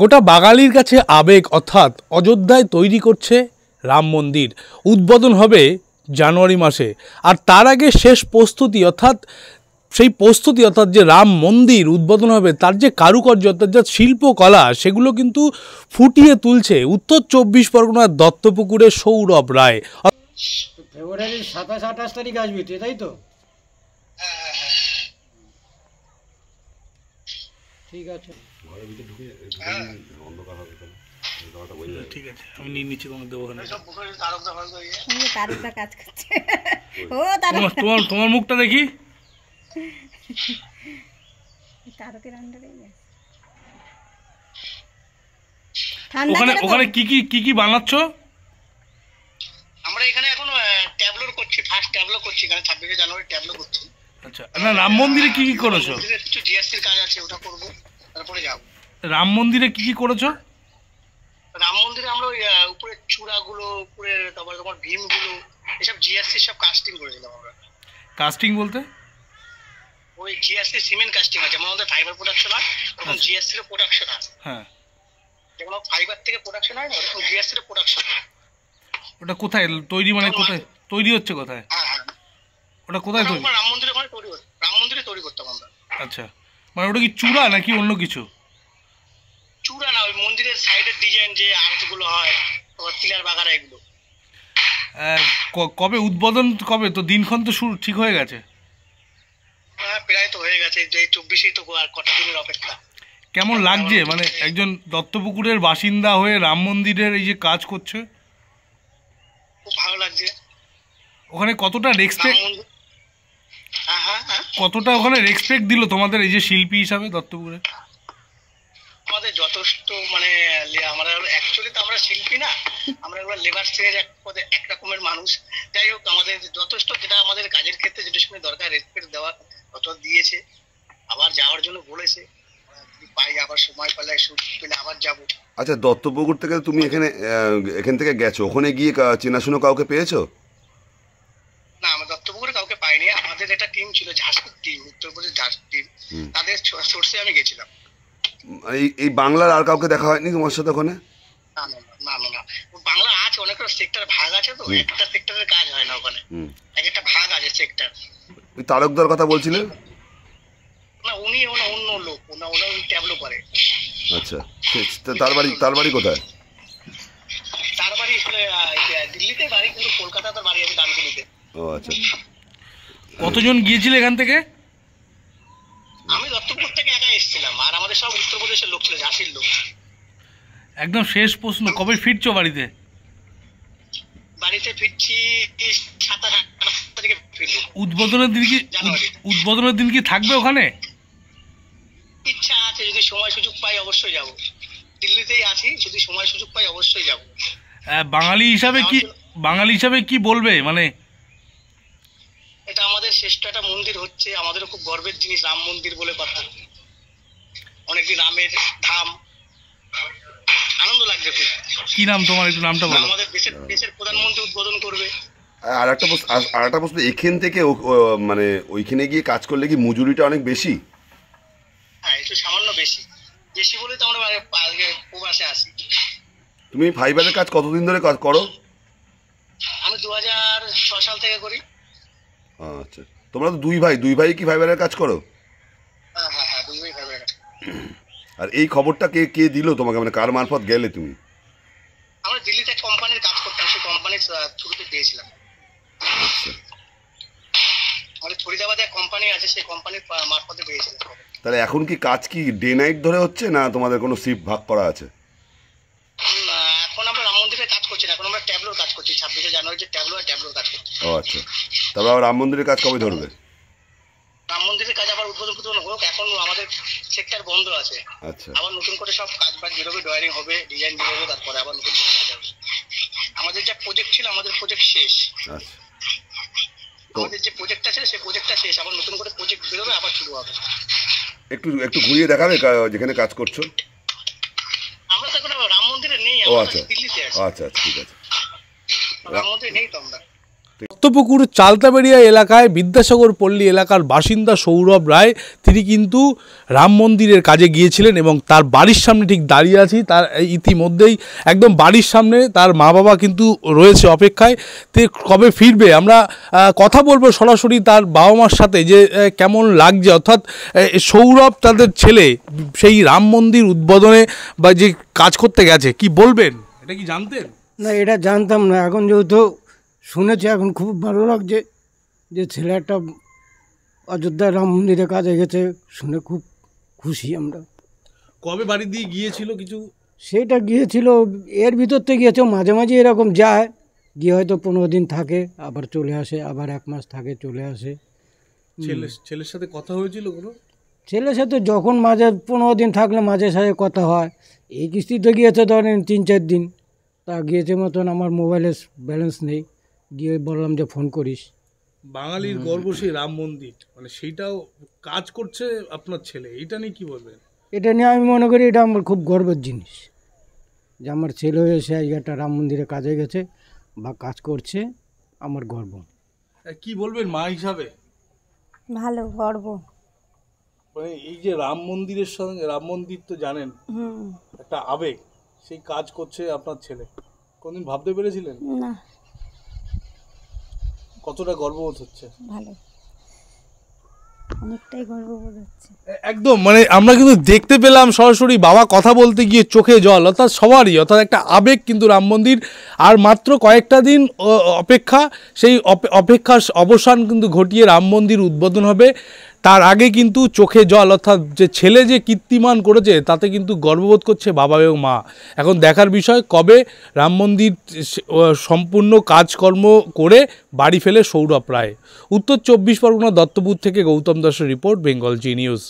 গোটা বাঙালির কাছে আবেগ অর্থাৎ অযোধ্যায় তৈরি করছে রাম মন্দির উদ্বোধন হবে জানুয়ারি মাসে আর তার আগে শেষ প্রস্তুতি অর্থাৎ সেই প্রস্তুতি অর্থাৎ যে রাম মন্দির উদ্বোধন হবে তার যে কারুকার্য অর্থাৎ যা শিল্পকলা সেগুলো কিন্তু ফুটিয়ে তুলছে উত্তর চব্বিশ পরগনার দত্তপুকুরে সৌরভ রায় ফেব্রুয়ারির সাতাশ আঠাশ তারিখ আসবি তাই তো হ্যাঁ, হ্যাঁ, হ্যাঁ। ঠিক আছে ঘরের ভিতরে ঢুকে হ্যাঁ। অন্ধকার হবে ঠিক হ্যাঁ। ওখানে কি কি কি কি বানাচ্ছ আমরা এখানে এখন ট্যাবলোর করছি ফার্স্ট ট্যাবলো করছি এখানে ছাব্বিশে জানুয়ারি ট্যাবলো করছি আচ্ছা না রাম মন্দিরে কি কি করেছো কিছু জিএসটির কাজ আছে ওটা করব তারপরে যাব রাম মন্দিরে কি কি করেছো রাম মন্দিরে আমরা ওই উপরে চূড়াগুলো উপরে তারপরে তোমার ভীমগুলো এসব জিএসটি সব কাস্টিং করেছিলাম আমরা কাস্টিং বলতে ওই জিএসটি সিমেন্ট কাস্টিং আছে যেমন আমাদের ফাইবার প্রোডাকশন হয় তখন জিএসটির প্রোডাকশন আছে হ্যাঁ যেমন ফাইবার থেকে প্রোডাকশন হয় না ওরকম জিএসটির প্রোডাকশন ওটা কোথায় তৈরি মানে কোথায় তৈরি হচ্ছে কোথায় হ্যাঁ, হ্যাঁ। ওটা কোথায় তৈরি তৈরি করতাম আমরা আচ্ছা মানে ওটা কি চূড়া নাকি অন্য কিছু চূড়া না ওই মন্দিরের সাইডের ডিজাইন যে আর্টগুলো হয় টিলার এগুলো কবে উদ্বোধন কবে তো দিনক্ষণ তো শুরু ঠিক হয়ে গেছে হ্যাঁ, প্রায় তো হয়ে গেছে যে চব্বিশে তো আর কটা দিনের অপেক্ষা কেমন লাগছে মানে একজন দত্তপুকুরের বাসিন্দা হয়ে রাম মন্দিরের এই যে কাজ করছে খুব ভালো লাগছে ওখানে কতটা রেক্সপেক্ট Uh-huh. কতটা ওখানে রেসপেক্ট দিল তোমাদের এই যে শিল্পী হিসাবে দত্তপুরে আমাদের যথেষ্ট মানে আমরা অ্যাকচুয়ালি তো আমরা শিল্পী না আমরা লেবার শ্রেণীর এক পদে এক রকমের মানুষ যাই হোক আমাদের যথেষ্ট যেটা আমাদের কাজের ক্ষেত্রে যেটা সময় দরকার রেসপেক্ট দেওয়া কত দিয়েছে আবার যাওয়ার জন্য বলেছে পাই আবার সময় পেলে সুযোগ পেলে আবার যাব আচ্ছা দত্তপুকুর থেকে তুমি এখানে এখান থেকে গেছো ওখানে গিয়ে চেনাশুনো কাউকে পেয়েছো আমাদের একটা টিম ছিল ঝাঁসির টিম উত্তরপ্রদেশ ঝাঁস টিম তাদের সোর্সে আমি গেছিলাম এই এই বাংলার আর কাউকে দেখা হয়নি তোমার সাথে ওখানে না না না বাংলা আছে অনেক সেক্টর ভাগ আছে তো একটা সেক্টরের কাজ হয় না ওখানে একটা ভাগ আছে সেক্টর তারকদার কথা বলছিলে না উনি ওনা অন্য লোক ওনা ওনা ট্যাবলো করে আচ্ছা তার বাড়ি তার বাড়ি কোথায় তার বাড়ি দিল্লিতে বাড়ি কিন্তু কলকাতা তার বাড়ি আছে দানকুনিতে ও আচ্ছা কতজন গিয়েছিল এখান থেকে আমি দত্তপুর থেকে একা এসেছিলাম আর আমাদের সব উত্তরপ্রদেশের লোক ছিল ঝাঁসির লোক একদম শেষ প্রশ্ন কবে ফিরছো বাড়িতে বাড়িতে ফিরছি উদ্বোধনের দিন কি উদ্বোধনের দিন কি থাকবে ওখানে ইচ্ছা আছে যদি সময় সুযোগ পাই অবশ্যই যাব দিল্লিতেই আছি যদি সময় সুযোগ পাই অবশ্যই যাব বাঙালি হিসাবে কি বাঙালি হিসাবে কি বলবে মানে শ্রেষ্ঠ একটা মন্দির হচ্ছে আমাদেরও খুব গর্বের জিনিস রাম মন্দির বলে কথা অনেকদিন রামের ধাম আনন্দ লাগছে খুব কি নাম তোমার একটু নামটা বলো আমাদের দেশের দেশের প্রধানমন্ত্রী উদ্বোধন করবে আর একটা প্রশ্ন আর একটা প্রশ্ন এখান থেকে মানে ওইখানে গিয়ে কাজ করলে কি মজুরিটা অনেক বেশি হ্যাঁ একটু সামান্য বেশি বেশি বলে তো আমরা আজকে প্রবাসে আসি তুমি ফাইবারের কাজ কতদিন ধরে কাজ করো আমি দু হাজার সাল থেকে করি আচ্ছা তোমরা তো দুই ভাই দুই ভাই কি ফাইবারের কাজ করো হ্যাঁ, হ্যাঁ, হ্যাঁ, আর এই খবরটা কে কে দিল তোমাকে মানে কার মারফত গেলে তুমি কোম্পানির কাজ কোম্পানির পেয়েছিলাম আচ্ছা। ফরিদাবাদে কোম্পানি আছে সেই কোম্পানির মারফতে তাহলে এখন কি কাজ কি ডে নাইট ধরে হচ্ছে না তোমাদের কোনো শিফট ভাগ করা আছে ছাব্বিশে জানুয়ারিতে ট্যাবলো আর ট্যাবলোর কাজ ও আচ্ছা আবার রাম মন্দিরের কাজ কবে ধরবে রাম মন্দিরের কাজ আবার উদ্বোধন উদ্বোধন হোক এখন আমাদের সেক্টর বন্ধ আছে আচ্ছা আবার নতুন করে সব কাজ বাজ বেরোবে ডয়ারিং হবে ডিজাইন বেরোবে তারপরে আবার নতুন আমাদের যা প্রজেক্ট ছিল আমাদের প্রজেক্ট শেষ আচ্ছা আমাদের যে প্রজেক্টটা ছিল সেই প্রজেক্টটা শেষ আবার নতুন করে প্রজেক্ট বেরোবে আবার শুরু হবে একটু একটু ঘুরিয়ে দেখাবে যেখানে কাজ করছো আমরা তো এখন রাম মন্দিরে নেই আচ্ছা। ও আচ্ছা আচ্ছা ঠিক আছে মানে রক্তপুকুর চালতাবেড়িয়া এলাকায় বিদ্যাসাগর পল্লী এলাকার বাসিন্দা সৌরভ রায় তিনি কিন্তু রাম মন্দিরের কাজে গিয়েছিলেন এবং তার বাড়ির সামনে ঠিক দাঁড়িয়ে আছি তার ইতিমধ্যেই একদম বাড়ির সামনে তার মা বাবা কিন্তু রয়েছে অপেক্ষায় তে কবে ফিরবে আমরা কথা বলবো সরাসরি তার বাবা মার সাথে যে কেমন লাগছে অর্থাৎ সৌরভ তাদের ছেলে সেই রাম মন্দির উদ্বোধনে বা যে কাজ করতে গেছে কি বলবেন এটা কি জানতেন না এটা জানতাম না এখন যেহেতু শুনেছি এখন খুব ভালো লাগছে যে ছেলে একটা অযোধ্যা রাম মন্দিরে কাজে গেছে শুনে খুব খুশি আমরা কবে বাড়ি দিয়ে গিয়েছিল কিছু সেটা গিয়েছিল এর ভিতর থেকে গিয়েছে মাঝে মাঝে এরকম যায় গিয়ে হয়তো পনেরো দিন থাকে আবার চলে আসে আবার এক মাস থাকে চলে আসে ছেলে ছেলের সাথে কথা হয়েছিল কোনো ছেলের সাথে যখন মাঝে পনেরো দিন থাকলে মাঝে সাথে কথা হয় এই কিস্তিতে গিয়েছে ধরেন তিন চার দিন তা গিয়েছে মতন আমার মোবাইলে ব্যালেন্স নেই গিয়ে বললাম যে ফোন করিস বাঙালির গর্ব সেই রাম মন্দির মানে সেইটাও কাজ করছে আপনার ছেলে এটা নিয়ে কি বলবেন এটা নিয়ে আমি মনে করি এটা আমার খুব গর্বের জিনিস যে আমার ছেলে এসে আজকে একটা রাম মন্দিরে কাজে গেছে বা কাজ করছে আমার গর্ব কি বলবেন মা হিসাবে ভালো গর্ব মানে এই যে রাম মন্দিরের সঙ্গে রাম মন্দির তো জানেন একটা আবেগ সেই কাজ করছে আপনার ছেলে কোনদিন ভাবতে পেরেছিলেন না কতটা গর্ববোধ হচ্ছে ভালো গর্ববোধ হচ্ছে একদম মানে আমরা কিন্তু দেখতে পেলাম সরাসরি বাবা কথা বলতে গিয়ে চোখে জল অর্থাৎ সবারই অর্থাৎ একটা আবেগ কিন্তু রাম মন্দির আর মাত্র কয়েকটা দিন অপেক্ষা সেই অপেক্ষার অবসান কিন্তু ঘটিয়ে রাম মন্দির উদ্বোধন হবে তার আগে কিন্তু চোখে জল অর্থাৎ যে ছেলে যে কীর্তিমান করেছে তাতে কিন্তু গর্ববোধ করছে বাবা এবং মা এখন দেখার বিষয় কবে রাম মন্দির সম্পূর্ণ কাজকর্ম করে বাড়ি ফেলে সৌরভ রায় উত্তর চব্বিশ পরগনা দত্তপুর থেকে গৌতম দাসের রিপোর্ট বেঙ্গল জি নিউজ